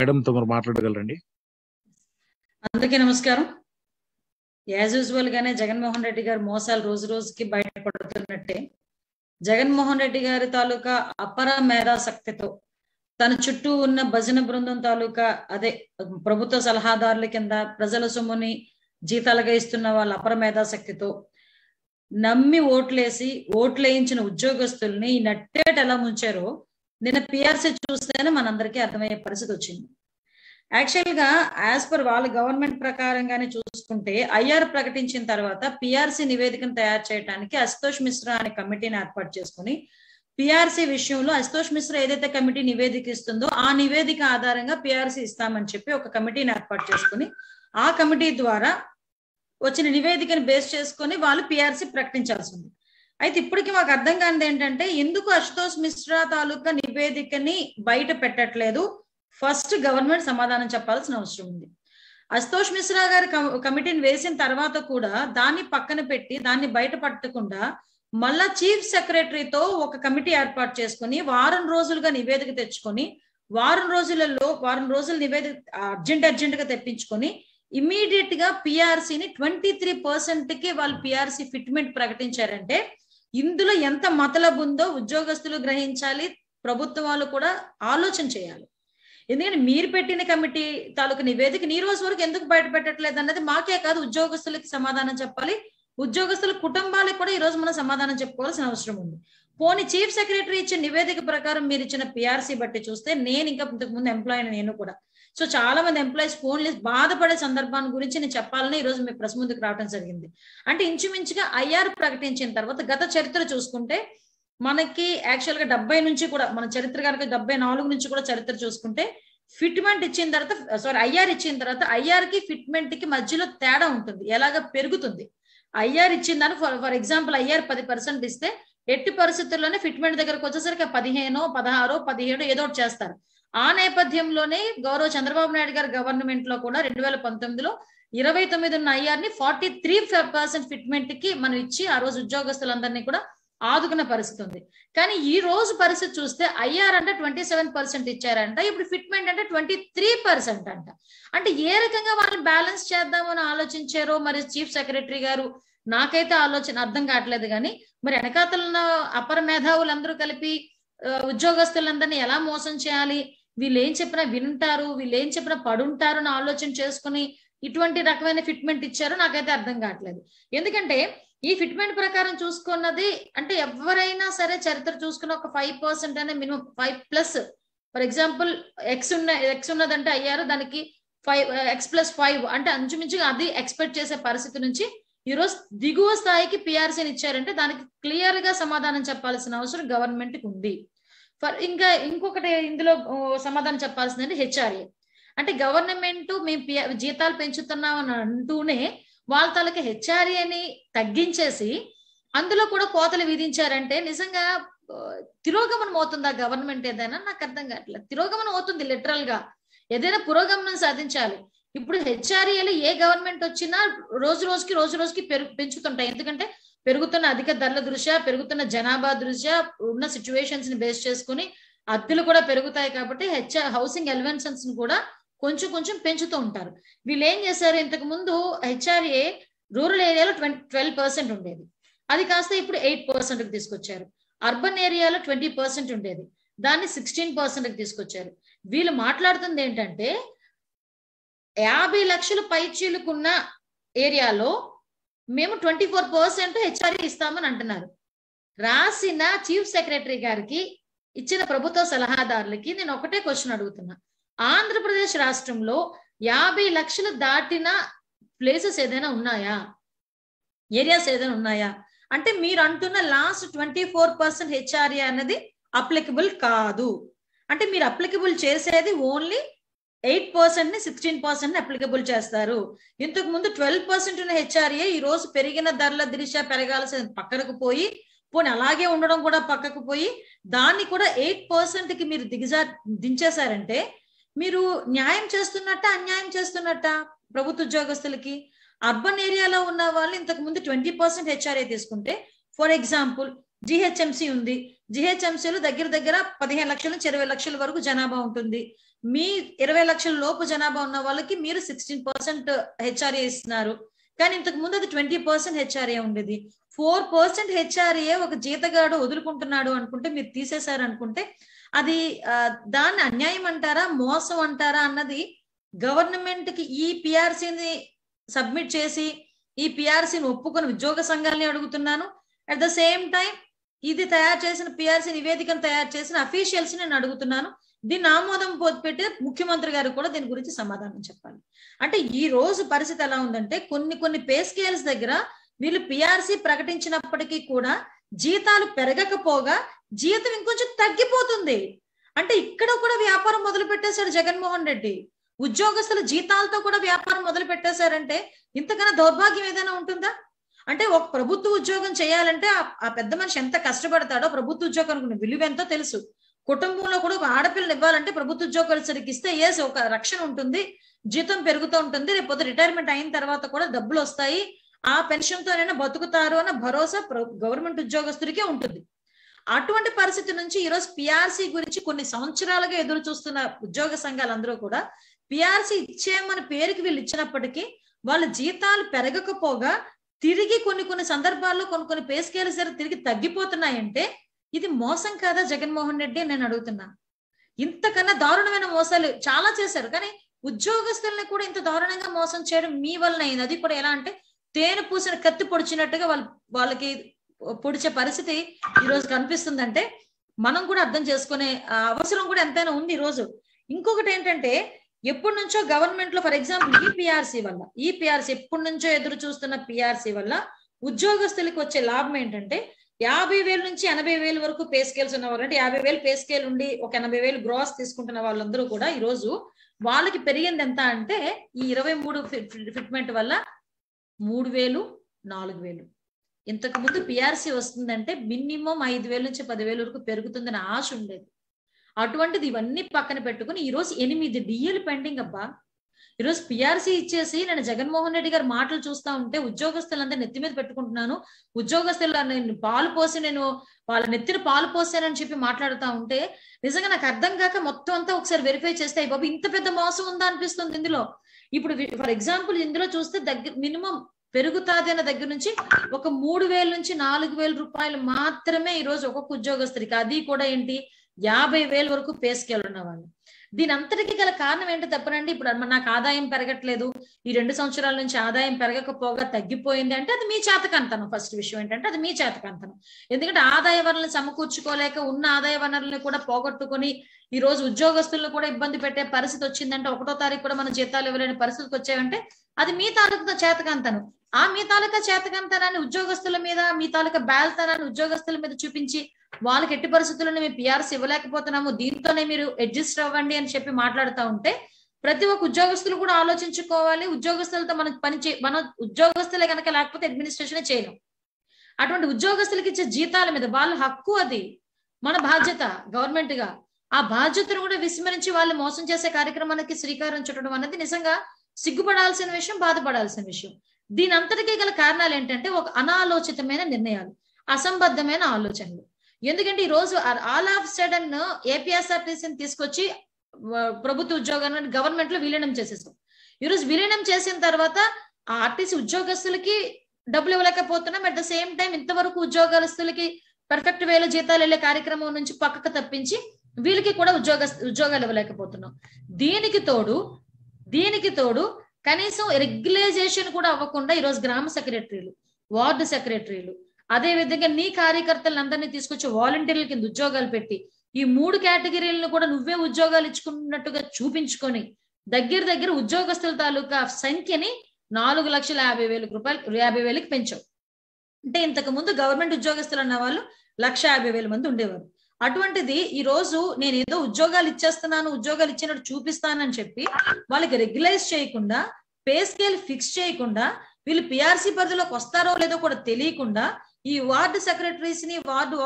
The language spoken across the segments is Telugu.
మేడం తమరు మాట్లాడగలరండి అందరికీ నమస్కారం యాజ్ యూజువల్ గానే జగన్మోహన్ రెడ్డి గారి మోసాలు రోజు రోజుకి బయటపడుతున్నట్టే జగన్మోహన్ రెడ్డి గారి తాలూకా అపర మేధాశక్తితో తన చుట్టూ ఉన్న భజన బృందం తాలూకా అదే ప్రభుత్వ సలహాదారుల కింద ప్రజల సొమ్ముని జీతాలుగా ఇస్తున్న వాళ్ళ అపర మేధాశక్తితో నమ్మి ఓట్లేసి ఓట్లేయించిన ఉద్యోగస్తుల్ని నట్టేట ఎలా ముంచారో నిన్న పిఆర్సీ చూస్తేనే మనందరికీ అర్థమయ్యే పరిస్థితి వచ్చింది యాక్చువల్ గా యాజ్ పర్ వాళ్ళ గవర్నమెంట్ ప్రకారంగానే చూసుకుంటే ఐఆర్ ప్రకటించిన తర్వాత పిఆర్సీ నివేదికను తయారు చేయడానికి అశుతోష్ మిశ్రా అనే కమిటీని ఏర్పాటు చేసుకుని పిఆర్సీ విషయంలో అశుతోష్ మిశ్రా ఏదైతే కమిటీ నివేదిక ఇస్తుందో ఆ నివేదిక ఆధారంగా పిఆర్సీ ఇస్తామని చెప్పి ఒక కమిటీని ఏర్పాటు చేసుకుని ఆ కమిటీ ద్వారా వచ్చిన నివేదికను బేస్ చేసుకుని వాళ్ళు పిఆర్సీ ప్రకటించాల్సి ఉంది అయితే ఇప్పటికి మాకు అర్థం కానిది ఏంటంటే ఎందుకు అశుతోష్ మిశ్రా తాలూకా నివేదికని బయట పెట్టట్లేదు ఫస్ట్ గవర్నమెంట్ సమాధానం చెప్పాల్సిన అవసరం ఉంది అశుతోష్ మిశ్రా గారి కమిటీని వేసిన తర్వాత కూడా దాన్ని పక్కన పెట్టి దాన్ని బయట పట్టకుండా మళ్ళా చీఫ్ సెక్రటరీతో ఒక కమిటీ ఏర్పాటు చేసుకుని వారం రోజులుగా నివేదిక తెచ్చుకొని వారం రోజులలో వారం రోజులు నివేదిక అర్జెంట్ అర్జెంట్ గా తెప్పించుకొని ఇమీడియట్ గా పిఆర్సీని ట్వంటీ త్రీ పర్సెంట్ కి వాళ్ళు పిఆర్సీ ఫిట్మెంట్ ప్రకటించారంటే ఇందులో ఎంత మతలబు ఉందో ఉద్యోగస్తులు గ్రహించాలి ప్రభుత్వాలు కూడా ఆలోచన చేయాలి ఎందుకంటే మీరు పెట్టిన కమిటీ తాలూకు నివేదిక నీ రోజు వరకు ఎందుకు బయట పెట్టట్లేదు అన్నది మాకే కాదు ఉద్యోగస్తులకి సమాధానం చెప్పాలి ఉద్యోగస్తుల కుటుంబాలకు కూడా ఈ రోజు మనం సమాధానం చెప్పుకోవాల్సిన అవసరం ఉంది పోని చీఫ్ సెక్రటరీ ఇచ్చిన నివేదిక ప్రకారం మీరు ఇచ్చిన పిఆర్సీ బట్టి చూస్తే నేను ఇంకా ఇంతకు ముందు ఎంప్లాయీ నేను కూడా సో చాలా మంది ఎంప్లాయీస్ ఫోన్లు బాధపడే సందర్భాన్ని గురించి నేను చెప్పాలని ఈరోజు మీ ప్రశ్న ముందుకు రావడం జరిగింది అంటే ఇంచుమించుగా ఐఆర్ ప్రకటించిన తర్వాత గత చరిత్ర చూసుకుంటే మనకి యాక్చువల్ గా డెబ్బై నుంచి కూడా మన చరిత్ర కనుక డెబ్బై నాలుగు నుంచి కూడా చరిత్ర చూసుకుంటే ఫిట్మెంట్ ఇచ్చిన తర్వాత సారీ ఐఆర్ ఇచ్చిన తర్వాత ఐఆర్ కి ఫిట్మెంట్ కి మధ్యలో తేడా ఉంటుంది ఎలాగ పెరుగుతుంది ఐఆర్ ఇచ్చిన దాన్ని ఫర్ ఫర్ ఎగ్జాంపుల్ ఐఆర్ పది పర్సెంట్ ఇస్తే ఎట్టి పరిస్థితుల్లోనే ఫిట్మెంట్ దగ్గరకు వచ్చేసరికి పదిహేను పదహారు పదిహేడు ఏదో చేస్తారు ఆ నేపథ్యంలోనే గౌరవ చంద్రబాబు నాయుడు గారి గవర్నమెంట్ లో కూడా రెండు వేల పంతొమ్మిదిలో ఇరవై తొమ్మిది ఉన్న ఐఆర్ ని ఫార్టీ త్రీ పర్సెంట్ ఫిట్మెంట్ కి మనం ఇచ్చి ఆ రోజు ఉద్యోగస్తులందరినీ కూడా ఆదుకున్న పరిస్థితి ఉంది కానీ ఈ రోజు పరిస్థితి చూస్తే ఐఆర్ అంటే ట్వంటీ సెవెన్ పర్సెంట్ ఇచ్చారంట ఇప్పుడు ఫిట్మెంట్ అంటే ట్వంటీ త్రీ పర్సెంట్ అంట అంటే ఏ రకంగా వాళ్ళు బ్యాలెన్స్ చేద్దామని ఆలోచించారో మరి చీఫ్ సెక్రటరీ గారు నాకైతే ఆలోచన అర్థం కావట్లేదు కానీ మరి వెనకాతలున్న అపర అందరూ కలిపి ఉద్యోగస్తులందరినీ ఎలా మోసం చేయాలి వీళ్ళు ఏం చెప్పినా వింటారు వీళ్ళు ఏం చెప్పినా పడుంటారు అని ఆలోచన చేసుకుని ఇటువంటి రకమైన ఫిట్మెంట్ ఇచ్చారో నాకైతే అర్థం కావట్లేదు ఎందుకంటే ఈ ఫిట్మెంట్ ప్రకారం చూసుకున్నది అంటే ఎవరైనా సరే చరిత్ర చూసుకున్న ఒక ఫైవ్ పర్సెంట్ అనే minimum five plus for example X ఉన్న ఎక్స్ ఉన్నదంటే అయ్యారు దానికి ఫైవ్ ఎక్స్ ప్లస్ ఫైవ్ అంటే అంచుమించుగా అది ఎక్స్పెక్ట్ చేసే పరిస్థితి నుంచి ఈరోజు దిగువ స్థాయికి పిఆర్సీని ఇచ్చారంటే దానికి క్లియర్ గా సమాధానం చెప్పాల్సిన అవసరం గవర్నమెంట్ కి ఉంది ఫర్ ఇంకా ఇంకొకటి ఇందులో సమాధానం చెప్పాల్సిందంటే హెచ్ఆర్ఏ అంటే గవర్నమెంట్ మేము జీతాలు పెంచుతున్నాం అని అంటూనే వాళ్ళ తాలూకు హెచ్ఆర్ఏని తగ్గించేసి అందులో కూడా కోతలు విధించారంటే నిజంగా తిరోగమనం అవుతుందా గవర్నమెంట్ ఏదైనా నాకు అర్థం కావట్లేదు తిరోగమనం అవుతుంది లిటరల్ గా ఏదైనా పురోగమనం సాధించాలి ఇప్పుడు హెచ్ఆర్ఏలు ఏ గవర్నమెంట్ వచ్చినా రోజు రోజుకి రోజు రోజుకి పెరుగు పెంచుతుంటాయి ఎందుకంటే పెరుగుతున్న అధిక ధరల దృష్ట్యా పెరుగుతున్న జనాభా దృష్ట్యా ఉన్న సిచ్యువేషన్స్ ని బేస్ చేసుకుని అద్దెలు కూడా పెరుగుతాయి కాబట్టి హెచ్ హౌసింగ్ ని కూడా కొంచెం కొంచెం పెంచుతూ ఉంటారు వీళ్ళు ఏం చేశారు ఇంతకు ముందు హెచ్ఆర్ఏ రూరల్ ఏరియాలో ట్వంటీ ట్వెల్వ్ పర్సెంట్ ఉండేది అది కాస్త ఇప్పుడు ఎయిట్ కి తీసుకొచ్చారు అర్బన్ ఏరియాలో ట్వంటీ పర్సెంట్ ఉండేది దాన్ని సిక్స్టీన్ కి తీసుకొచ్చారు వీళ్ళు మాట్లాడుతుంది ఏంటంటే యాభై లక్షలు పైచీలుకున్న ఏరియాలో మేము ట్వంటీ ఫోర్ పర్సెంట్ హెచ్ఆర్ఈ ఇస్తామని అంటున్నారు రాసిన చీఫ్ సెక్రటరీ గారికి ఇచ్చిన ప్రభుత్వ సలహాదారులకి నేను ఒకటే క్వశ్చన్ అడుగుతున్నా ఆంధ్రప్రదేశ్ రాష్ట్రంలో యాభై లక్షలు దాటిన ప్లేసెస్ ఏదైనా ఉన్నాయా ఏరియాస్ ఏదైనా ఉన్నాయా అంటే మీరు అంటున్న last twenty four percent HRA అనేది అప్లికబుల్ కాదు అంటే మీరు అప్లికబుల్ చేసేది ఓన్లీ ఎయిట్ పర్సెంట్ ని సిక్స్టీన్ పర్సెంట్ ని అప్లికబుల్ చేస్తారు ఇంతకు ముందు ట్వెల్వ్ పర్సెంట్ ఉన్న హెచ్ఆర్ఏ ఈ రోజు పెరిగిన ధరల దిశ పెరగాల్సిన పక్కనకు పోయి పోనీ అలాగే ఉండడం కూడా పక్కకు పోయి దాన్ని కూడా ఎయిట్ పర్సెంట్ కి మీరు దిగజా దించేశారంటే మీరు న్యాయం చేస్తున్నట్ట అన్యాయం చేస్తున్నట్ట ప్రభుత్వ ఉద్యోగస్తులకి అర్బన్ ఏరియాలో ఉన్న వాళ్ళు ఇంతకు ముందు ట్వంటీ పర్సెంట్ హెచ్ఆర్ఏ తీసుకుంటే ఫర్ ఎగ్జాంపుల్ జిహెచ్ఎంసి ఉంది జిహెచ్ఎంసీలో దగ్గర దగ్గర పదిహేను లక్షల నుంచి ఇరవై లక్షల వరకు జనాభా ఉంటుంది మీ ఇరవై లక్షల లోపు జనాభా ఉన్న వాళ్ళకి మీరు సిక్స్టీన్ పర్సెంట్ హెచ్ఆర్ఏ ఇస్తున్నారు కానీ ఇంతకు ముందు అది ట్వంటీ పర్సెంట్ హెచ్ఆర్ఏ ఉండేది ఫోర్ పర్సెంట్ హెచ్ఆర్ఏ ఒక జీతగాడు వదులుకుంటున్నాడు అనుకుంటే మీరు తీసేశారు అనుకుంటే అది దాన్ని అన్యాయం అంటారా మోసం అంటారా అన్నది గవర్నమెంట్ కి ఈ పిఆర్సీని సబ్మిట్ చేసి ఈ పిఆర్సీని ఒప్పుకొని ఉద్యోగ సంఘాలని అడుగుతున్నాను అట్ ద సేమ్ టైం ఇది తయారు చేసిన పిఆర్సీ నివేదికను తయారు చేసిన అఫీషియల్స్ నేను అడుగుతున్నాను దీన్ని ఆమోదం పెట్టి ముఖ్యమంత్రి గారు కూడా దీని గురించి సమాధానం చెప్పాలి అంటే ఈ రోజు పరిస్థితి ఎలా ఉందంటే కొన్ని కొన్ని పే స్కేల్స్ దగ్గర వీళ్ళు పిఆర్సీ ప్రకటించినప్పటికీ కూడా జీతాలు పెరగకపోగా జీతం ఇంకొంచెం తగ్గిపోతుంది అంటే ఇక్కడ కూడా వ్యాపారం మొదలు పెట్టేశాడు జగన్మోహన్ రెడ్డి ఉద్యోగస్తుల జీతాలతో కూడా వ్యాపారం మొదలు పెట్టేశారంటే ఇంతకన్నా దౌర్భాగ్యం ఏదైనా ఉంటుందా అంటే ఒక ప్రభుత్వ ఉద్యోగం చేయాలంటే ఆ పెద్ద మనిషి ఎంత కష్టపడతాడో ప్రభుత్వ ఉద్యోగానికి విలువ ఎంతో తెలుసు కుటుంబంలో కూడా ఒక ఆడపిల్లని ఇవ్వాలంటే ప్రభుత్వ సరికి ఇస్తే ఏస్ ఒక రక్షణ ఉంటుంది జీతం పెరుగుతూ ఉంటుంది రేపు పొద్దు రిటైర్మెంట్ అయిన తర్వాత కూడా డబ్బులు వస్తాయి ఆ పెన్షన్ తోనైనా బతుకుతారు అన్న భరోసా గవర్నమెంట్ ఉద్యోగస్తుడికే ఉంటుంది అటువంటి పరిస్థితి నుంచి ఈరోజు పిఆర్సీ గురించి కొన్ని సంవత్సరాలుగా ఎదురు చూస్తున్న ఉద్యోగ సంఘాలందరూ కూడా పిఆర్సీ ఇచ్చేయమని పేరుకి వీళ్ళు ఇచ్చినప్పటికీ వాళ్ళ జీతాలు పెరగకపోగా తిరిగి కొన్ని కొన్ని సందర్భాల్లో కొన్ని కొన్ని పేస్కేలు సరే తిరిగి తగ్గిపోతున్నాయంటే ఇది మోసం కాదా జగన్మోహన్ రెడ్డి నేను అడుగుతున్నా ఇంతకన్నా దారుణమైన మోసాలు చాలా చేశారు కానీ ఉద్యోగస్తుల్ని కూడా ఇంత దారుణంగా మోసం చేయడం మీ వలన అయింది అది కూడా ఎలా అంటే తేనె పూసిన కత్తి పొడిచినట్టుగా వాళ్ళు వాళ్ళకి పొడిచే పరిస్థితి ఈ రోజు కనిపిస్తుందంటే మనం కూడా అర్థం చేసుకునే అవసరం కూడా ఎంతైనా ఉంది ఈ రోజు ఇంకొకటి ఏంటంటే ఎప్పటి నుంచో గవర్నమెంట్ లో ఫర్ ఎగ్జాంపుల్ ఈ పిఆర్సీ వల్ల ఈ పిఆర్సీ ఎప్పటి నుంచో ఎదురు చూస్తున్న పిఆర్సీ వల్ల ఉద్యోగస్తులకు వచ్చే లాభం ఏంటంటే యాభై వేల నుంచి ఎనభై వేల వరకు పే స్కేల్స్ వాళ్ళు అంటే యాభై వేలు పే స్కేల్ ఉండి ఒక ఎనభై వేలు గ్రాస్ తీసుకుంటున్న వాళ్ళందరూ కూడా ఈ రోజు వాళ్ళకి పెరిగింది ఎంత అంటే ఈ ఇరవై మూడు ఫిట్మెంట్ వల్ల మూడు వేలు నాలుగు వేలు ఇంతకు ముందు పిఆర్సీ వస్తుందంటే మినిమం ఐదు వేల నుంచి పదివేల వరకు పెరుగుతుందని ఆశ ఉండేది అటువంటిది ఇవన్నీ పక్కన పెట్టుకుని ఈ రోజు ఎనిమిది డిఎల్ పెండింగ్ అబ్బా ఈరోజు పిఆర్సీ ఇచ్చేసి నేను జగన్మోహన్ రెడ్డి గారి మాటలు చూస్తా ఉంటే ఉద్యోగస్తులందరూ నెత్తి మీద పెట్టుకుంటున్నాను ఉద్యోగస్తులు నేను పాలు పోసి నేను వాళ్ళ నెత్తిని పాలు పోసానని చెప్పి మాట్లాడుతూ ఉంటే నిజంగా నాకు అర్థం కాక మొత్తం అంతా ఒకసారి వెరిఫై చేస్తే బాబు ఇంత పెద్ద మోసం ఉందా అనిపిస్తుంది ఇందులో ఇప్పుడు ఫర్ ఎగ్జాంపుల్ ఇందులో చూస్తే దగ్గర మినిమం పెరుగుతాది అన్న దగ్గర నుంచి ఒక మూడు వేల నుంచి నాలుగు వేల రూపాయలు మాత్రమే ఈరోజు ఒక్కొక్క ఉద్యోగస్తుడికి అది కూడా ఏంటి యాభై వేల వరకు పేసుకెళ్ళున్న వాళ్ళు దీని అంతటికి గల కారణం ఏంటో చెప్పనండి ఇప్పుడు నాకు ఆదాయం పెరగట్లేదు ఈ రెండు సంవత్సరాల నుంచి ఆదాయం పెరగకపోగా తగ్గిపోయింది అంటే అది మీ చేతకంతనం ఫస్ట్ విషయం ఏంటంటే అది మీ చేతకంతనం ఎందుకంటే ఆదాయ వనరులను సమకూర్చుకోలేక ఉన్న ఆదాయ వనరులను కూడా పోగొట్టుకొని ఈ రోజు ఉద్యోగస్తులను కూడా ఇబ్బంది పెట్టే పరిస్థితి వచ్చిందంటే ఒకటో తారీఖు కూడా మన జీతాలు ఇవ్వలేని పరిస్థితికి వచ్చాయంటే అది మీ తాలూకా చేతకంతనం ఆ మీ తాలూకా చేతకంతనాన్ని ఉద్యోగస్తుల మీద మీ తాలూకా బ్యాల్తనాన్ని ఉద్యోగస్తుల మీద చూపించి వాళ్ళకి ఎట్టి పరిస్థితుల్లో మేము పిఆర్స్ ఇవ్వలేకపోతున్నాము దీంతోనే మీరు అడ్జస్ట్ అవ్వండి అని చెప్పి మాట్లాడుతూ ఉంటే ప్రతి ఒక్క ఉద్యోగస్తులు కూడా ఆలోచించుకోవాలి ఉద్యోగస్తులతో మనం పని చే మన ఉద్యోగస్తులే కనుక లేకపోతే అడ్మినిస్ట్రేషన్ చేయను అటువంటి ఉద్యోగస్తులకి ఇచ్చే జీతాల మీద వాళ్ళ హక్కు అది మన బాధ్యత గవర్నమెంట్ గా ఆ బాధ్యతను కూడా విస్మరించి వాళ్ళు మోసం చేసే కార్యక్రమానికి శ్రీకారం చుట్టడం అనేది నిజంగా సిగ్గుపడాల్సిన విషయం బాధపడాల్సిన విషయం దీని అంతటికీ గల కారణాలు ఏంటంటే ఒక అనాలోచితమైన నిర్ణయాలు అసంబద్ధమైన ఆలోచనలు ఎందుకంటే ఈ రోజు ఆల్ ఆఫ్ సడన్ ఏపీఎస్ఆర్టీసీని తీసుకొచ్చి ప్రభుత్వ ఉద్యోగాన్ని గవర్నమెంట్ లో విలీనం చేసేసాం ఈరోజు విలీనం చేసిన తర్వాత ఆ ఆర్టీసీ ఉద్యోగస్తులకి డబ్బులు ఇవ్వలేకపోతున్నాం అట్ ద సేమ్ టైం ఇంతవరకు ఉద్యోగస్తులకి పర్ఫెక్ట్ వేలో జీతాలు వెళ్ళే కార్యక్రమం నుంచి పక్కకు తప్పించి వీళ్ళకి కూడా ఉద్యోగ ఉద్యోగాలు ఇవ్వలేకపోతున్నాం దీనికి తోడు దీనికి తోడు కనీసం రెగ్యులైజేషన్ కూడా అవ్వకుండా ఈరోజు గ్రామ సెక్రటరీలు వార్డు సెక్రటరీలు అదే విధంగా నీ కార్యకర్తలందరినీ తీసుకొచ్చి వాలంటీర్ల కింద ఉద్యోగాలు పెట్టి ఈ మూడు కేటగిరీలను కూడా నువ్వే ఉద్యోగాలు ఇచ్చుకున్నట్టుగా చూపించుకొని దగ్గర దగ్గర ఉద్యోగస్తుల తాలూకా సంఖ్యని నాలుగు లక్షల యాభై వేలకు రూపాయలు యాభై వేలకు పెంచావు అంటే ఇంతకు ముందు గవర్నమెంట్ ఉద్యోగస్తులు అన్న వాళ్ళు లక్ష యాభై వేల మంది ఉండేవారు అటువంటిది ఈ రోజు నేను ఏదో ఉద్యోగాలు ఇచ్చేస్తున్నాను ఉద్యోగాలు ఇచ్చినట్టు చూపిస్తానని చెప్పి వాళ్ళకి రెగ్యులైజ్ చేయకుండా పే స్కేల్ ఫిక్స్ చేయకుండా వీళ్ళు పిఆర్సీ పరిధిలోకి వస్తారో లేదో కూడా తెలియకుండా ఈ వార్డు సెక్రటరీస్ ని వార్డు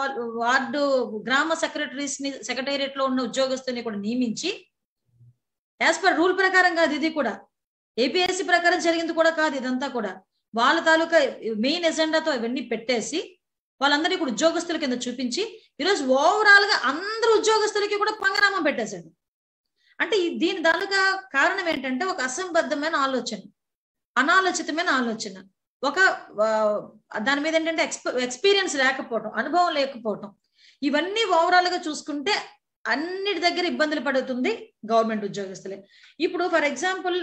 వార్డు గ్రామ సెక్రటరీస్ ని సెక్రటేరియట్ లో ఉన్న ఉద్యోగస్తుని కూడా నియమించి యాజ్ పర్ రూల్ ప్రకారం కాదు ఇది కూడా ఏపీఎస్సి ప్రకారం జరిగింది కూడా కాదు ఇదంతా కూడా వాళ్ళ తాలూకా మెయిన్ ఎజెండాతో ఇవన్నీ పెట్టేసి వాళ్ళందరినీ కూడా ఉద్యోగస్తుల కింద చూపించి ఈరోజు ఓవరాల్ గా అందరు ఉద్యోగస్తులకి కూడా పంగనామం పెట్టేశాడు అంటే దీని తాలూకా కారణం ఏంటంటే ఒక అసంబద్ధమైన ఆలోచన అనాలోచితమైన ఆలోచన ఒక దాని మీద ఏంటంటే ఎక్స్పీరియన్స్ లేకపోవటం అనుభవం లేకపోవటం ఇవన్నీ ఓవరాల్ గా చూసుకుంటే అన్నిటి దగ్గర ఇబ్బందులు పడుతుంది గవర్నమెంట్ ఉద్యోగస్తులే ఇప్పుడు ఫర్ ఎగ్జాంపుల్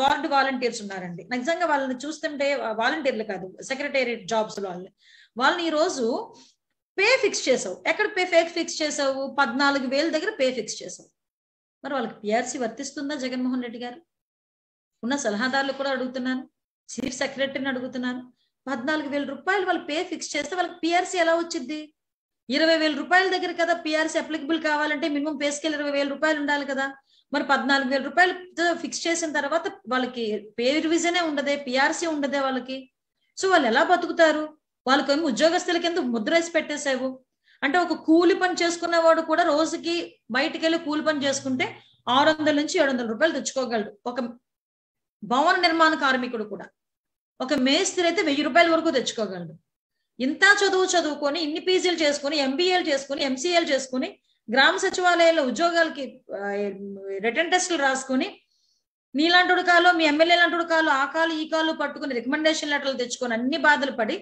వార్డు వాలంటీర్స్ ఉన్నారండి నిజంగా వాళ్ళని చూస్తుంటే వాలంటీర్లు కాదు సెక్రటేరియట్ జాబ్స్ వాళ్ళని వాళ్ళని ఈ రోజు పే ఫిక్స్ చేసావు ఎక్కడ పే ఫేక్ ఫిక్స్ చేసావు పద్నాలుగు వేల దగ్గర పే ఫిక్స్ చేసావు మరి వాళ్ళకి పిఆర్సీ వర్తిస్తుందా జగన్మోహన్ రెడ్డి గారు ఉన్న సలహాదారులు కూడా అడుగుతున్నాను చీఫ్ సెక్రటరీని అడుగుతున్నాను పద్నాలుగు వేల రూపాయలు వాళ్ళు పే ఫిక్స్ చేస్తే వాళ్ళకి పిఆర్సీ ఎలా వచ్చింది ఇరవై వేల రూపాయల దగ్గర కదా పిఆర్సీ అప్లికబుల్ కావాలంటే మినిమం పే స్కేల్ ఇరవై వేల రూపాయలు ఉండాలి కదా మరి పద్నాలుగు వేల రూపాయలు ఫిక్స్ చేసిన తర్వాత వాళ్ళకి పే రివిజనే ఉండదే పిఆర్సీ ఉండదే వాళ్ళకి సో వాళ్ళు ఎలా బతుకుతారు వాళ్ళకి ఏమి ఉద్యోగస్తుల కింద ముద్రేసి పెట్టేసావు అంటే ఒక కూలి పని చేసుకున్నవాడు కూడా రోజుకి బయటకు వెళ్ళి కూలి పని చేసుకుంటే ఆరు వందల నుంచి ఏడు వందల రూపాయలు తెచ్చుకోగలడు ఒక భవన నిర్మాణ కార్మికుడు కూడా ఒక మేస్త్రి అయితే వెయ్యి రూపాయల వరకు తెచ్చుకోగలడు ఇంత చదువు చదువుకొని ఇన్ని పీజీలు చేసుకుని ఎంబీఏలు చేసుకుని ఎంసీఏలు చేసుకుని గ్రామ సచివాలయాల్లో ఉద్యోగాలకి రిటర్న్ టెస్టులు రాసుకుని నీలాంటి కాలు మీ ఎమ్మెల్యే లాంటి కాలు ఆ కాలు ఈ కాలు పట్టుకుని రికమెండేషన్ లెటర్లు తెచ్చుకొని అన్ని బాధలు పడి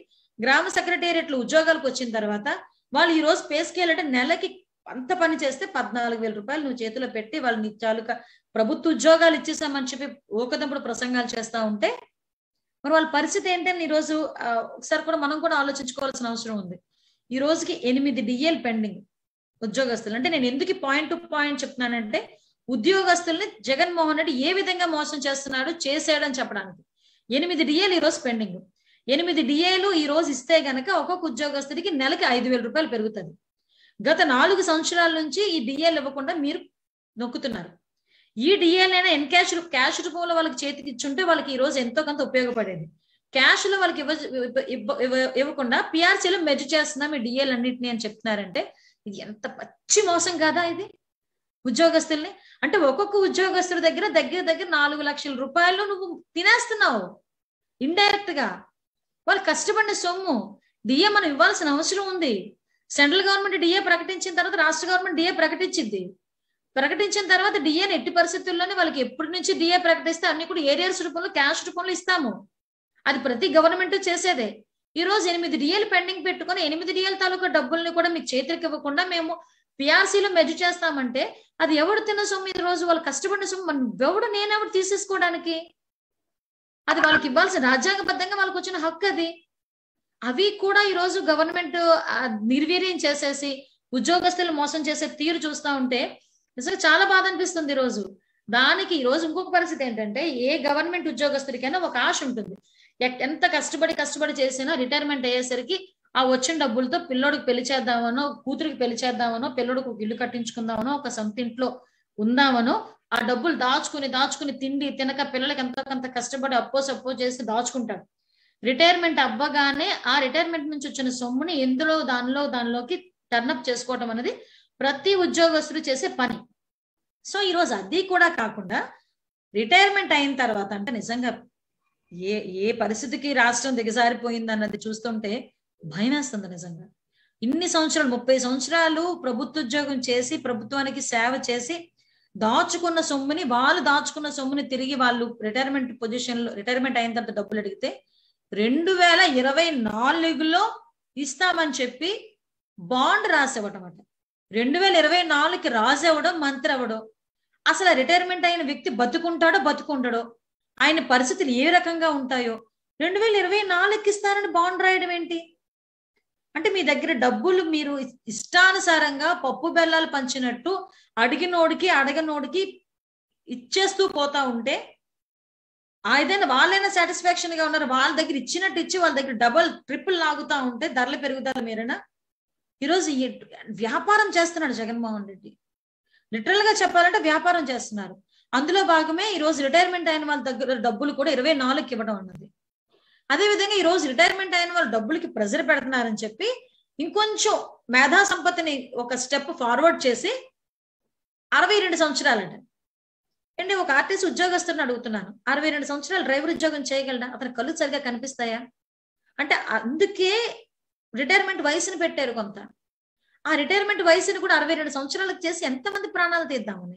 గ్రామ సెక్రటేరియట్లు ఉద్యోగాలకు వచ్చిన తర్వాత వాళ్ళు ఈ రోజు పే అంటే నెలకి అంత పని చేస్తే పద్నాలుగు వేల రూపాయలు నువ్వు చేతిలో పెట్టి వాళ్ళని చాలుక ప్రభుత్వ ఉద్యోగాలు ఇచ్చేసామని చెప్పి ఓకదంపుడు ప్రసంగాలు చేస్తా ఉంటే మరి వాళ్ళ పరిస్థితి ఏంటని ఈ రోజు ఒకసారి కూడా మనం కూడా ఆలోచించుకోవాల్సిన అవసరం ఉంది ఈ రోజుకి ఎనిమిది డిఎల్ పెండింగ్ ఉద్యోగస్తులు అంటే నేను ఎందుకు పాయింట్ టు పాయింట్ చెప్తున్నానంటే ఉద్యోగస్తుల్ని జగన్మోహన్ రెడ్డి ఏ విధంగా మోసం చేస్తున్నాడు చేశాడని చెప్పడానికి ఎనిమిది డిఏలు ఈ రోజు పెండింగ్ ఎనిమిది డిఏలు ఈ రోజు ఇస్తే గనక ఒక్కొక్క ఉద్యోగస్తుడికి నెలకి ఐదు వేల రూపాయలు పెరుగుతుంది గత నాలుగు సంవత్సరాల నుంచి ఈ డిఏలు ఇవ్వకుండా మీరు నొక్కుతున్నారు ఈ డిఎన్ఏ ఎన్ క్యాష్ రూపంలో వాళ్ళకి చేతికి ఇచ్చుంటే వాళ్ళకి ఈ రోజు ఎంతో కొంత ఉపయోగపడేది క్యాష్ లో వాళ్ళకి ఇవ్వ ఇవ్వకుండా పిఆర్సీలో మెర్జ్ చేస్తున్నాం ఈ డిఎల్ అన్నింటినీ అని చెప్తున్నారంటే ఇది ఎంత పచ్చి మోసం కాదా ఇది ఉద్యోగస్తుల్ని అంటే ఒక్కొక్క ఉద్యోగస్తుడి దగ్గర దగ్గర దగ్గర నాలుగు లక్షల రూపాయలు నువ్వు తినేస్తున్నావు ఇండైరెక్ట్ గా వాళ్ళు కష్టపడిన సొమ్ము డిఏ మనం ఇవ్వాల్సిన అవసరం ఉంది సెంట్రల్ గవర్నమెంట్ డిఏ ప్రకటించిన తర్వాత రాష్ట్ర గవర్నమెంట్ డిఏ ప్రకటించింది ప్రకటించిన తర్వాత డిఏని ఎట్టి పరిస్థితుల్లోనే వాళ్ళకి ఎప్పటి నుంచి డిఏ ప్రకటిస్తే అన్ని కూడా ఏరియర్స్ రూపంలో క్యాష్ రూపంలో ఇస్తాము అది ప్రతి గవర్నమెంట్ చేసేదే ఈ రోజు ఎనిమిది డిఏలు పెండింగ్ పెట్టుకుని ఎనిమిది డిఏల తాలూకా డబ్బుల్ని కూడా మీకు చేతికి ఇవ్వకుండా మేము పిఆర్సీలో మెజు చేస్తామంటే అది ఎవడు తిన్న సొమ్ము ఈ రోజు వాళ్ళు కష్టపడిన సొమ్ము మనం ఎవడు నేనెవడు తీసేసుకోవడానికి అది వాళ్ళకి ఇవ్వాల్సిన రాజ్యాంగబద్ధంగా వాళ్ళకి వచ్చిన హక్కు అది అవి కూడా ఈ రోజు గవర్నమెంట్ నిర్వీర్యం చేసేసి ఉద్యోగస్తులు మోసం చేసే తీరు చూస్తూ ఉంటే నిజంగా చాలా బాధ అనిపిస్తుంది ఈ రోజు దానికి ఈ రోజు ఇంకొక పరిస్థితి ఏంటంటే ఏ గవర్నమెంట్ ఉద్యోగస్తుడికైనా ఒక ఆశ ఉంటుంది ఎంత కష్టపడి కష్టపడి చేసినా రిటైర్మెంట్ అయ్యేసరికి ఆ వచ్చిన డబ్బులతో పిల్లోడికి పెళ్లి చేద్దామనో కూతురికి పెళ్లి చేద్దామనో పిల్లోడికి ఇల్లు కట్టించుకుందామనో ఒక సొంత ఇంట్లో ఉందామనో ఆ డబ్బులు దాచుకుని దాచుకుని తిండి తినక పిల్లలకి ఎంత కొంత కష్టపడి అప్పో సప్పో చేసి దాచుకుంటాడు రిటైర్మెంట్ అవ్వగానే ఆ రిటైర్మెంట్ నుంచి వచ్చిన సొమ్ముని ఎందులో దానిలో దానిలోకి టర్నప్ చేసుకోవటం అనేది ప్రతి ఉద్యోగస్తుడు చేసే పని సో ఈరోజు అది కూడా కాకుండా రిటైర్మెంట్ అయిన తర్వాత అంటే నిజంగా ఏ ఏ పరిస్థితికి రాష్ట్రం దిగజారిపోయింది అన్నది చూస్తుంటే భయం వేస్తుంది నిజంగా ఇన్ని సంవత్సరాలు ముప్పై సంవత్సరాలు ప్రభుత్వ ఉద్యోగం చేసి ప్రభుత్వానికి సేవ చేసి దాచుకున్న సొమ్ముని వాళ్ళు దాచుకున్న సొమ్ముని తిరిగి వాళ్ళు రిటైర్మెంట్ పొజిషన్ లో రిటైర్మెంట్ అయిన తర్వాత డబ్బులు అడిగితే రెండు వేల ఇరవై నాలుగులో ఇస్తామని చెప్పి బాండ్ రాసివ్వడం అట రెండు వేల ఇరవై నాలుగుకి రాసేవడం మంత్రి అవ్వడం అసలు రిటైర్మెంట్ అయిన వ్యక్తి బతుకుంటాడో బతుకుంటాడో ఆయన పరిస్థితులు ఏ రకంగా ఉంటాయో రెండు వేల ఇరవై నాలుగుకి ఇస్తారని బాండ్ రాయడం ఏంటి అంటే మీ దగ్గర డబ్బులు మీరు ఇష్టానుసారంగా పప్పు బెల్లాలు పంచినట్టు అడిగినోడికి అడగనోడికి ఇచ్చేస్తూ పోతా ఉంటే ఏదైనా వాళ్ళైనా సాటిస్ఫాక్షన్ గా ఉన్నారు వాళ్ళ దగ్గర ఇచ్చినట్టు ఇచ్చి వాళ్ళ దగ్గర డబల్ ట్రిపుల్ లాగుతా ఉంటే ధరలు పెరుగుతారు మీరైనా ఈరోజు వ్యాపారం చేస్తున్నాడు జగన్మోహన్ రెడ్డి లిటరల్ గా చెప్పాలంటే వ్యాపారం చేస్తున్నారు అందులో భాగమే ఈ రోజు రిటైర్మెంట్ అయిన వాళ్ళ దగ్గర డబ్బులు కూడా ఇరవై నాలుగుకి ఇవ్వడం అన్నది అదేవిధంగా ఈ రోజు రిటైర్మెంట్ అయిన వాళ్ళు డబ్బులకి ప్రెజర్ పెడుతున్నారని చెప్పి ఇంకొంచెం మేధా సంపత్తిని ఒక స్టెప్ ఫార్వర్డ్ చేసి అరవై రెండు సంవత్సరాలంట అంటే ఒక ఆర్టీసీ ఉద్యోగస్తుని అడుగుతున్నాను అరవై రెండు సంవత్సరాలు డ్రైవర్ ఉద్యోగం చేయగలడా అతని కళ్ళు సరిగా కనిపిస్తాయా అంటే అందుకే రిటైర్మెంట్ వయసుని పెట్టారు కొంత ఆ రిటైర్మెంట్ వయసుని కూడా అరవై రెండు సంవత్సరాలకు చేసి ఎంతమంది ప్రాణాలు తీద్దామని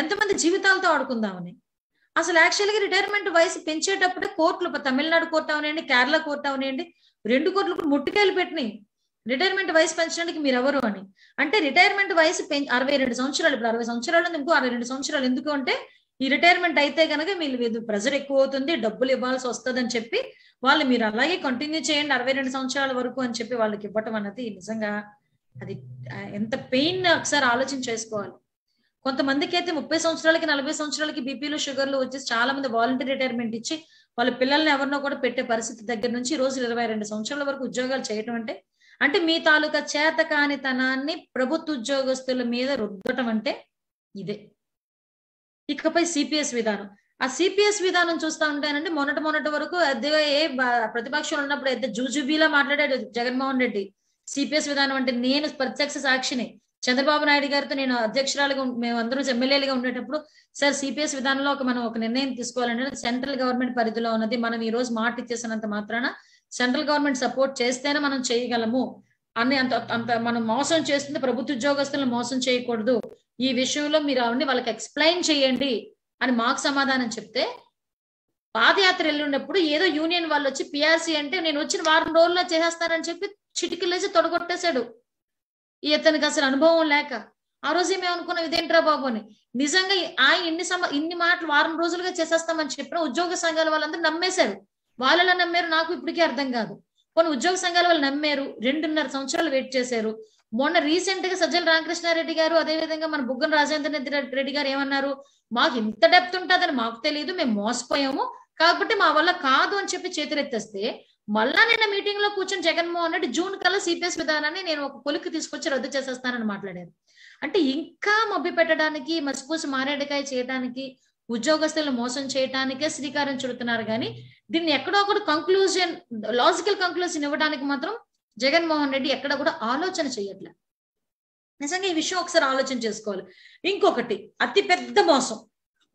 ఎంతమంది జీవితాలతో ఆడుకుందామని అసలు యాక్చువల్గా రిటైర్మెంట్ వయసు పెంచేటప్పుడే కోర్టులు తమిళనాడు కోర్టు అవనండి కేరళ కోర్టు అవనండి రెండు కోర్టులు కూడా ముట్టికాయలు పెట్టినాయి రిటైర్మెంట్ వయసు పెంచడానికి మీరు ఎవరు అని అంటే రిటైర్మెంట్ వయసు పెంచ అరవై రెండు సంవత్సరాలు ఇప్పుడు అరవై సంవత్సరాలు ఇంకో అరవై రెండు సంవత్సరాలు ఎందుకు అంటే ఈ రిటైర్మెంట్ అయితే కనుక మీరు ప్రెజర్ ఎక్కువ అవుతుంది డబ్బులు ఇవ్వాల్సి వస్తుంది అని చెప్పి వాళ్ళు మీరు అలాగే కంటిన్యూ చేయండి అరవై రెండు సంవత్సరాల వరకు అని చెప్పి వాళ్ళకి ఇవ్వటం అన్నది నిజంగా అది ఎంత పెయిన్ ఒకసారి ఆలోచన చేసుకోవాలి కొంతమందికి అయితే ముప్పై సంవత్సరాలకి నలభై సంవత్సరాలకి బీపీలు షుగర్లు వచ్చేసి చాలా మంది వాలంటీర్ రిటైర్మెంట్ ఇచ్చి వాళ్ళ పిల్లల్ని ఎవరినో కూడా పెట్టే పరిస్థితి దగ్గర నుంచి ఈ రోజు ఇరవై రెండు సంవత్సరాల వరకు ఉద్యోగాలు చేయటం అంటే అంటే మీ తాలూకా చేత కానితనాన్ని ప్రభుత్వ ఉద్యోగస్తుల మీద రుద్దటం అంటే ఇదే ఇకపై సిపిఎస్ విధానం ఆ సిపిఎస్ విధానం చూస్తా ఉంటానంటే మొన్నటి మొన్నటి వరకు అదే ఏ ప్రతిపక్షంలో ఉన్నప్పుడు అయితే జూజుబీలా మాట్లాడాడు జగన్మోహన్ రెడ్డి సిపిఎస్ విధానం అంటే నేను ప్రత్యక్ష సాక్షిని చంద్రబాబు నాయుడు గారితో నేను అధ్యక్షురాలుగా మేము అందరూ ఎమ్మెల్యేలుగా ఉండేటప్పుడు సార్ సిపిఎస్ విధానంలో ఒక మనం ఒక నిర్ణయం తీసుకోవాలంటే సెంట్రల్ గవర్నమెంట్ పరిధిలో ఉన్నది మనం ఈ రోజు మాట ఇచ్చేసినంత మాత్రాన సెంట్రల్ గవర్నమెంట్ సపోర్ట్ చేస్తేనే మనం చేయగలము అన్ని అంత అంత మనం మోసం చేస్తుంది ప్రభుత్వ ఉద్యోగస్తులను మోసం చేయకూడదు ఈ విషయంలో మీరు అవన్నీ వాళ్ళకి ఎక్స్ప్లెయిన్ చేయండి అని మాకు సమాధానం చెప్తే పాదయాత్ర వెళ్ళినప్పుడు ఏదో యూనియన్ వాళ్ళు వచ్చి పిఆర్సీ అంటే నేను వచ్చిన వారం రోజుల్లో చేసేస్తానని చెప్పి చిటికలేసి తొడగొట్టేశాడు ఈ ఇతనికి అసలు అనుభవం లేక ఆ రోజు ఏమేమనుకున్నాం ఇదేంట్రా బాబు అని నిజంగా ఆయన ఇన్ని సమ ఇన్ని మాటలు వారం రోజులుగా చేసేస్తామని చెప్పిన ఉద్యోగ సంఘాల వాళ్ళందరూ నమ్మేశారు వాళ్ళలా నమ్మారు నాకు ఇప్పటికీ అర్థం కాదు కొన్ని ఉద్యోగ సంఘాల వాళ్ళు నమ్మారు రెండున్నర సంవత్సరాలు వెయిట్ చేశారు మొన్న రీసెంట్ గా సజ్జల రామకృష్ణారెడ్డి గారు అదే విధంగా మన బుగ్గన రాజేంద్ర రెడ్డి గారు ఏమన్నారు మాకు ఇంత డెప్త్ ఉంటుందని మాకు తెలియదు మేము మోసపోయాము కాబట్టి మా వల్ల కాదు అని చెప్పి చేతులెత్తేస్తే మళ్ళా నిన్న మీటింగ్ లో కూర్చొని జగన్మోహన్ రెడ్డి జూన్ కల్లా సిపిఎస్ విధానాన్ని నేను ఒక పొలికి తీసుకొచ్చి రద్దు చేసేస్తానని మాట్లాడారు అంటే ఇంకా మబ్బి పెట్టడానికి మసిపూసి మారేడుకాయ చేయడానికి ఉద్యోగస్తులను మోసం చేయడానికే శ్రీకారం చుడుతున్నారు కానీ దీన్ని ఎక్కడో ఒకటి కంక్లూజన్ లాజికల్ కంక్లూజన్ ఇవ్వడానికి మాత్రం జగన్మోహన్ రెడ్డి ఎక్కడ కూడా ఆలోచన చేయట్లే నిజంగా ఈ విషయం ఒకసారి ఆలోచన చేసుకోవాలి ఇంకొకటి అతి పెద్ద మోసం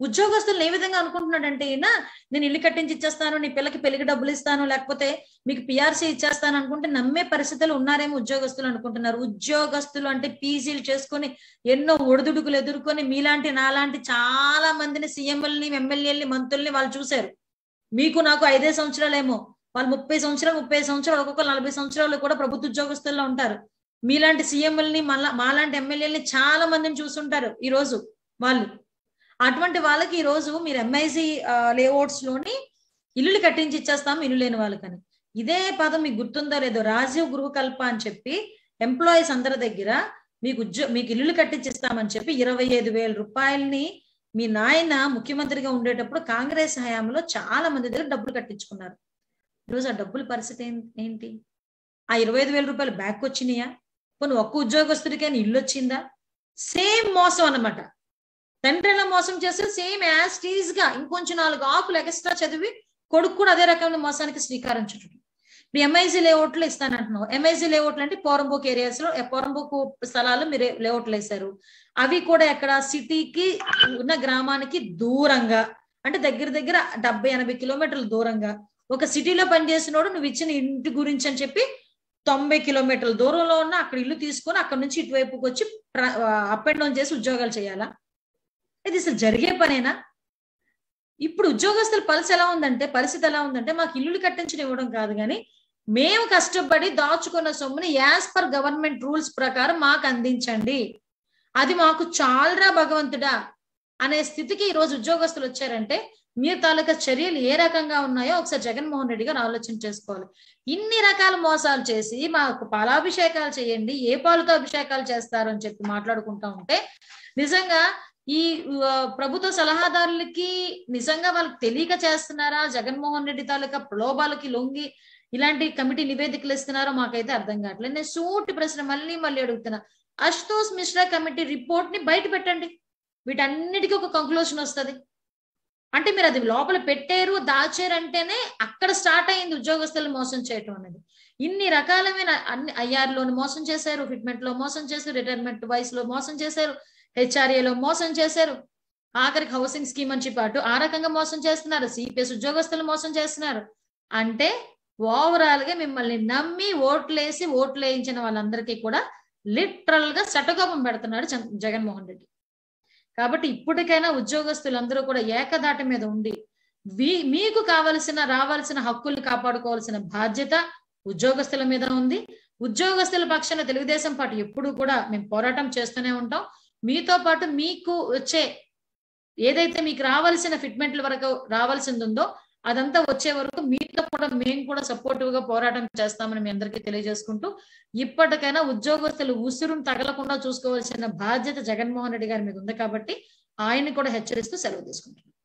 ఉద్యోగస్తులను ఏ విధంగా అనుకుంటున్నాడంటే ఈయన నేను ఇల్లు కట్టించి ఇచ్చేస్తాను నీ పిల్లకి పెళ్లికి డబ్బులు ఇస్తాను లేకపోతే మీకు పిఆర్సీ ఇచ్చేస్తాను అనుకుంటే నమ్మే పరిస్థితులు ఉన్నారేమో ఉద్యోగస్తులు అనుకుంటున్నారు ఉద్యోగస్తులు అంటే పీజీలు చేసుకొని ఎన్నో ఒడిదుడుకులు ఎదుర్కొని మీలాంటి నాలాంటి చాలా మందిని సీఎంఎల్ని ఎమ్మెల్యేలని మంత్రుల్ని వాళ్ళు చూశారు మీకు నాకు ఐదే సంవత్సరాలేమో వాళ్ళు ముప్పై సంవత్సరాలు ముప్పై సంవత్సరాలు ఒక్కొక్క నలభై సంవత్సరాలు కూడా ప్రభుత్వ ఉద్యోగస్తుల్లో ఉంటారు మీలాంటి సీఎంఎల్ని మళ్ళా మాలాంటి ఎమ్మెల్యేలని చాలా మందిని చూసుంటారు ఈ రోజు వాళ్ళు అటువంటి వాళ్ళకి ఈ రోజు మీరు ఎంఐసి లేఅవుట్స్ లోని ఇల్లులు కట్టించి ఇచ్చేస్తాం ఇల్లు లేని వాళ్ళకని ఇదే పదం మీకు గుర్తుందో లేదో రాజీవ్ గృహకల్ప అని చెప్పి ఎంప్లాయీస్ అందరి దగ్గర మీకు ఉద్యో మీకు ఇల్లులు ఇస్తామని చెప్పి ఇరవై ఐదు వేల రూపాయలని మీ నాయన ముఖ్యమంత్రిగా ఉండేటప్పుడు కాంగ్రెస్ హయాంలో చాలా మంది దగ్గర డబ్బులు కట్టించుకున్నారు ఈరోజు ఆ డబ్బుల పరిస్థితి ఏంటి ఆ ఇరవై ఐదు వేల రూపాయలు బ్యాక్ వచ్చినాయా కొన్ని ఒక్క ఉద్యోగస్తుడికైనా ఇల్లు వచ్చిందా సేమ్ మోసం అనమాట తండ్రి ఎలా మోసం చేస్తే సేమ్ యాజ్ టీజ్ గా ఇంకొంచెం నాలుగు ఆకులు ఎక్స్ట్రా చదివి కొడుకు కూడా అదే రకమైన మోసానికి స్వీకారం చుట్టడం ఇప్పుడు ఎంఐజీ లేఅవుట్లు ఇస్తాను అంటున్నావు ఎంఐజీ లేఅవుట్లు అంటే పోరంబోక్ ఏరియాస్ లో పోరంబోక్ స్థలాలు మీరు లేఅవుట్లు వేశారు అవి కూడా ఎక్కడ సిటీకి ఉన్న గ్రామానికి దూరంగా అంటే దగ్గర దగ్గర డెబ్బై ఎనభై కిలోమీటర్లు దూరంగా ఒక సిటీలో పనిచేసినోడు నువ్వు ఇచ్చిన ఇంటి గురించి అని చెప్పి తొంభై కిలోమీటర్ల దూరంలో ఉన్న అక్కడ ఇల్లు తీసుకొని అక్కడ నుంచి ఇటువైపుకి వచ్చి అప్ అండ్ డౌన్ చేసి ఉద్యోగాలు చేయాలా ఇది అసలు జరిగే పనేనా ఇప్పుడు ఉద్యోగస్తుల పలిసి ఎలా ఉందంటే పరిస్థితి ఎలా ఉందంటే మాకు ఇల్లులు కట్టించడం ఇవ్వడం కాదు కానీ మేము కష్టపడి దాచుకున్న సొమ్ముని యాజ్ పర్ గవర్నమెంట్ రూల్స్ ప్రకారం మాకు అందించండి అది మాకు చాలరా భగవంతుడా అనే స్థితికి ఈ రోజు ఉద్యోగస్తులు వచ్చారంటే మీ తాలూకా చర్యలు ఏ రకంగా ఉన్నాయో ఒకసారి జగన్మోహన్ రెడ్డి గారు ఆలోచన చేసుకోవాలి ఇన్ని రకాల మోసాలు చేసి మాకు పాలాభిషేకాలు చేయండి ఏ పాలతో అభిషేకాలు చేస్తారు అని చెప్పి మాట్లాడుకుంటా ఉంటే నిజంగా ఈ ప్రభుత్వ సలహాదారులకి నిజంగా వాళ్ళకి తెలియక చేస్తున్నారా జగన్మోహన్ రెడ్డి తాలూకా ప్రలోభాలకి లొంగి ఇలాంటి కమిటీ నివేదికలు ఇస్తున్నారో మాకైతే అర్థం కావట్లేదు నేను సూటి ప్రశ్న మళ్ళీ మళ్ళీ అడుగుతున్నా అశుతోష్ మిశ్రా కమిటీ రిపోర్ట్ ని బయట పెట్టండి వీటన్నిటికీ ఒక కంక్లూషన్ వస్తుంది అంటే మీరు అది లోపల పెట్టారు దాచారు అంటేనే అక్కడ స్టార్ట్ అయింది ఉద్యోగస్తులు మోసం చేయటం అనేది ఇన్ని రకాలమైన అన్ని లోను మోసం చేశారు ఫిట్మెంట్ లో మోసం చేశారు రిటైర్మెంట్ లో మోసం చేశారు హెచ్ఆర్ఏలో మోసం చేశారు ఆఖరికి హౌసింగ్ స్కీమ్ అని చెప్పి ఆ రకంగా మోసం చేస్తున్నారు సిపిఎస్ ఉద్యోగస్తులు మోసం చేస్తున్నారు అంటే ఓవరాల్ గా మిమ్మల్ని నమ్మి ఓట్లేసి ఓట్లు వేయించిన వాళ్ళందరికీ కూడా లిటరల్ గా శటకోపం పెడుతున్నాడు జగన్మోహన్ రెడ్డి కాబట్టి ఇప్పటికైనా ఉద్యోగస్తులందరూ కూడా ఏకదాటి మీద ఉండి మీకు కావలసిన రావాల్సిన హక్కులు కాపాడుకోవాల్సిన బాధ్యత ఉద్యోగస్తుల మీద ఉంది ఉద్యోగస్తుల పక్షాన తెలుగుదేశం పార్టీ ఎప్పుడు కూడా మేము పోరాటం చేస్తూనే ఉంటాం మీతో పాటు మీకు వచ్చే ఏదైతే మీకు రావాల్సిన ఫిట్మెంట్ల వరకు రావాల్సింది ఉందో అదంతా వచ్చే వరకు మీతో కూడా మేము కూడా సపోర్టివ్ గా పోరాటం చేస్తామని మీ అందరికీ తెలియజేసుకుంటూ ఇప్పటికైనా ఉద్యోగస్తులు ఉసురును తగలకుండా చూసుకోవాల్సిన బాధ్యత జగన్మోహన్ రెడ్డి గారి మీద ఉంది కాబట్టి ఆయన్ని కూడా హెచ్చరిస్తూ సెలవు తీసుకుంటున్నాం